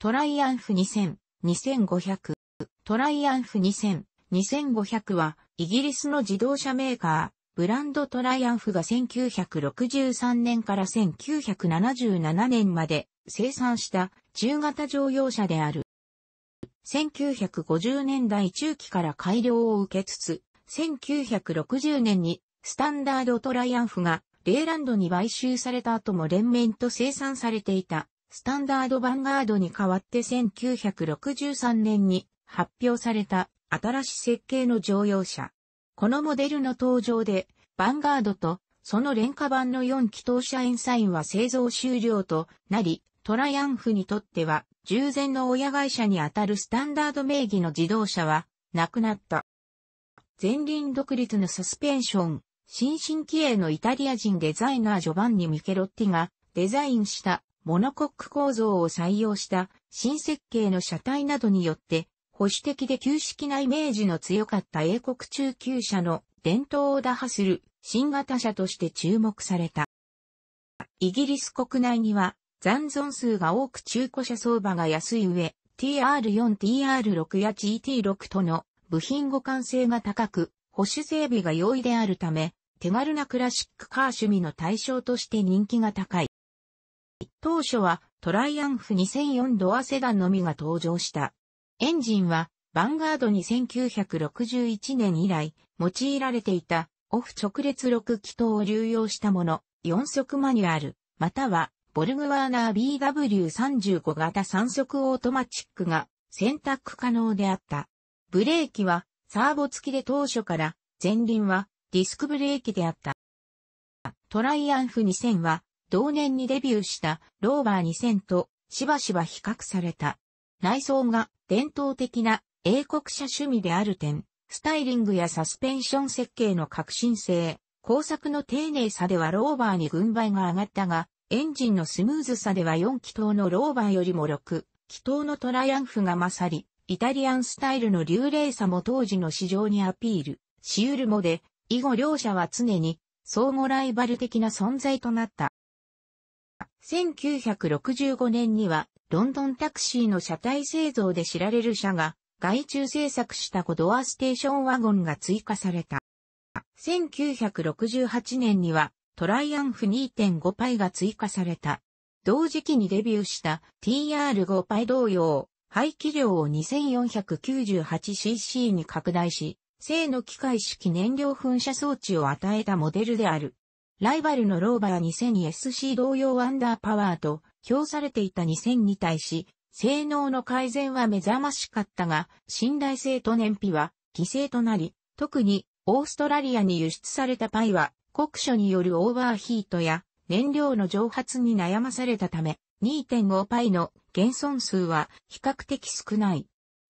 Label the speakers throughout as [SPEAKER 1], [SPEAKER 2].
[SPEAKER 1] トライアンフ2000、2500。トライアンフ2000、2500は、イギリスの自動車メーカー、ブランドトライアンフが1963年から1977年まで生産した中型乗用車である。1950年代中期から改良を受けつつ、1960年にスタンダードトライアンフがレイランドに買収された後も連綿と生産されていた。スタンダードヴァンガードに代わって1963年に発表された新しい設計の乗用車。このモデルの登場で、ヴァンガードとその廉価版の4気筒車エンサインは製造終了となり、トライアンフにとっては、従前の親会社にあたるスタンダード名義の自動車は、なくなった。前輪独立のサスペンション、新進気鋭のイタリア人デザイナージョバンニ・ミケロッティがデザインしたモノコック構造を採用した新設計の車体などによって保守的で旧式なイメージの強かった英国中級車の伝統を打破する新型車として注目された。イギリス国内には残存数が多く中古車相場が安い上 TR4、TR6 や GT6 との部品互換性が高く保守整備が容易であるため手軽なクラシックカー趣味の対象として人気が高い。当初はトライアンフ2004ドアセダンのみが登場した。エンジンはヴァンガード2 9 6 1年以来用いられていたオフ直列6気筒を流用したもの、4速マニュアル、またはボルグワーナー BW35 型3速オートマチックが選択可能であった。ブレーキはサーボ付きで当初から前輪はディスクブレーキであった。トライアンフ2000は同年にデビューしたローバー2000としばしば比較された。内装が伝統的な英国車趣味である点、スタイリングやサスペンション設計の革新性、工作の丁寧さではローバーに軍配が上がったが、エンジンのスムーズさでは4気筒のローバーよりも6気筒のトライアンフが勝り、イタリアンスタイルの流麗さも当時の市場にアピールしうるもで、以後両者は常に相互ライバル的な存在となった。1965年には、ロンドンタクシーの車体製造で知られる車が、外注製作したコドアステーションワゴンが追加された。1968年には、トライアンフ2.5パイが追加された。同時期にデビューした TR5 パイ同様、排気量を 2498cc に拡大し、正の機械式燃料噴射装置を与えたモデルである。ライバルのローバー 2000SC 同様アンダーパワーと評されていた2000に対し、性能の改善は目覚ましかったが、信頼性と燃費は犠牲となり、特にオーストラリアに輸出されたパイは酷暑によるオーバーヒートや燃料の蒸発に悩まされたため、2.5パイの減損数は比較的少ない。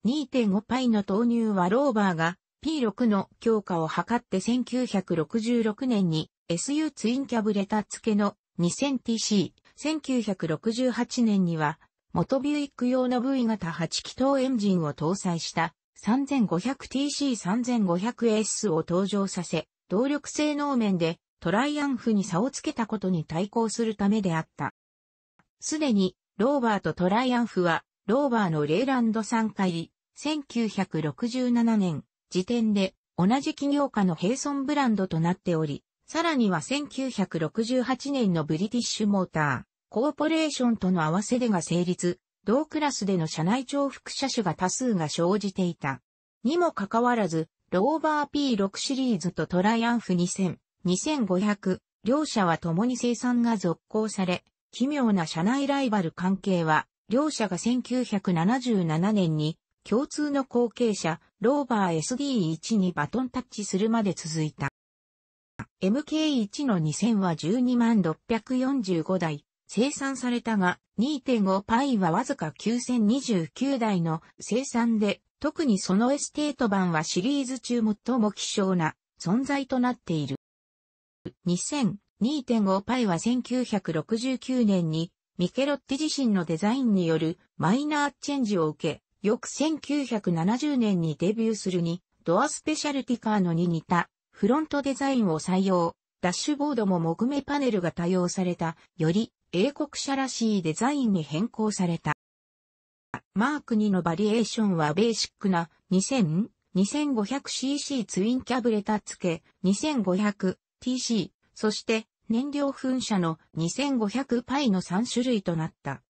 [SPEAKER 1] 2.5パイの投入はローバーが P6 の強化を図って1966年に SU ツインキャブレタ付けの 2000TC、1968年には、モトビューイック用の V 型8気筒エンジンを搭載した 3500TC3500S を登場させ、動力性能面でトライアンフに差をつけたことに対抗するためであった。すでに、ローバーとトライアンフは、ローバーのレイランド3回、1967年時点で同じ企業家のヘイソンブランドとなっており、さらには1968年のブリティッシュモーター、コーポレーションとの合わせでが成立、同クラスでの社内重複車種が多数が生じていた。にもかかわらず、ローバー P6 シリーズとトライアンフ2000、2500、両社は共に生産が続行され、奇妙な社内ライバル関係は、両社が1977年に共通の後継者、ローバー SD1 にバトンタッチするまで続いた。MK1 の2000は12645台、生産されたが、2.5パイはわずか9029台の生産で、特にそのエステート版はシリーズ中最も希少な存在となっている。2000、2.5パイは1969年にミケロッテ自身のデザインによるマイナーチェンジを受け、翌1970年にデビューするに、ドアスペシャルティカーのに似たフロントデザインを採用、ダッシュボードも木目パネルが多用された、より英国車らしいデザインに変更された。マーク2のバリエーションはベーシックな 2000-2500cc ツインキャブレタ付け 2500TC、そして燃料噴射の2500パイの3種類となった。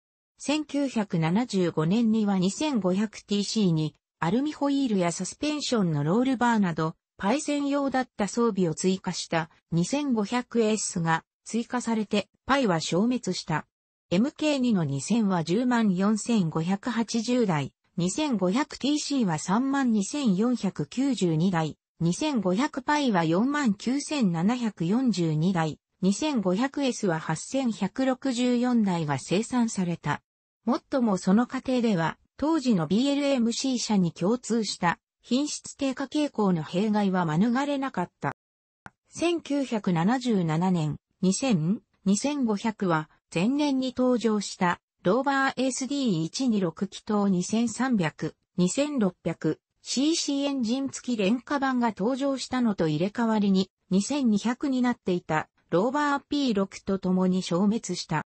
[SPEAKER 1] 1975年には 2500TC にアルミホイールやサスペンションのロールバーなどパイセン用だった装備を追加した 2500S が追加されてパイは消滅した。MK2 の2000は104,580台、2500TC は32,492台、2500パイは49,742台、2500S は8,164台が生産された。もっともその過程では、当時の BLMC 社に共通した品質低下傾向の弊害は免れなかった。1977年、2000、2500は前年に登場したローバー SD126 気筒2300、2600、CC エンジン付き廉価版が登場したのと入れ替わりに2200になっていたローバー P6 と共に消滅した。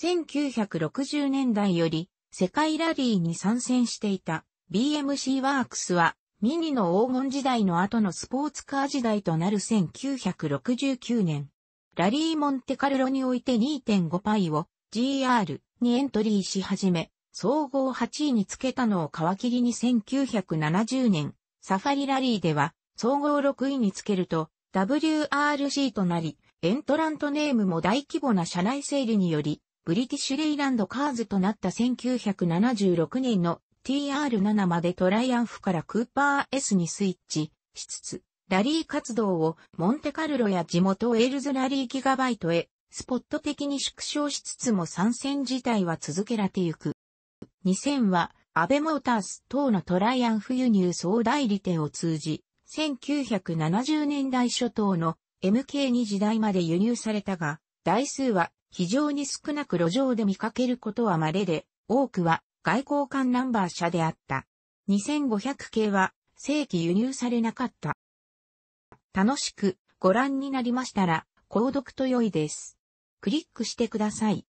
[SPEAKER 1] 1960年代より世界ラリーに参戦していた BMC ワークスは、ミニの黄金時代の後のスポーツカー時代となる1969年、ラリーモンテカルロにおいて2.5パイを GR にエントリーし始め、総合8位につけたのを皮切りに1970年、サファリラリーでは、総合6位につけると、WRC となり、エントラントネームも大規模な社内整理により、ブリティッシュレイランドカーズとなった1976年の TR7 までトライアンフからクーパー S にスイッチしつつ、ラリー活動をモンテカルロや地元ウェールズラリーギガバイトへスポット的に縮小しつつも参戦自体は続けられてゆく。2000はアベモータース等のトライアンフ輸入総代理店を通じ、1970年代初頭の MK2 時代まで輸入されたが、台数は非常に少なく路上で見かけることは稀で、多くは外交官ナンバー車であった。2500系は正規輸入されなかった。楽しくご覧になりましたら、購読と良いです。クリックしてください。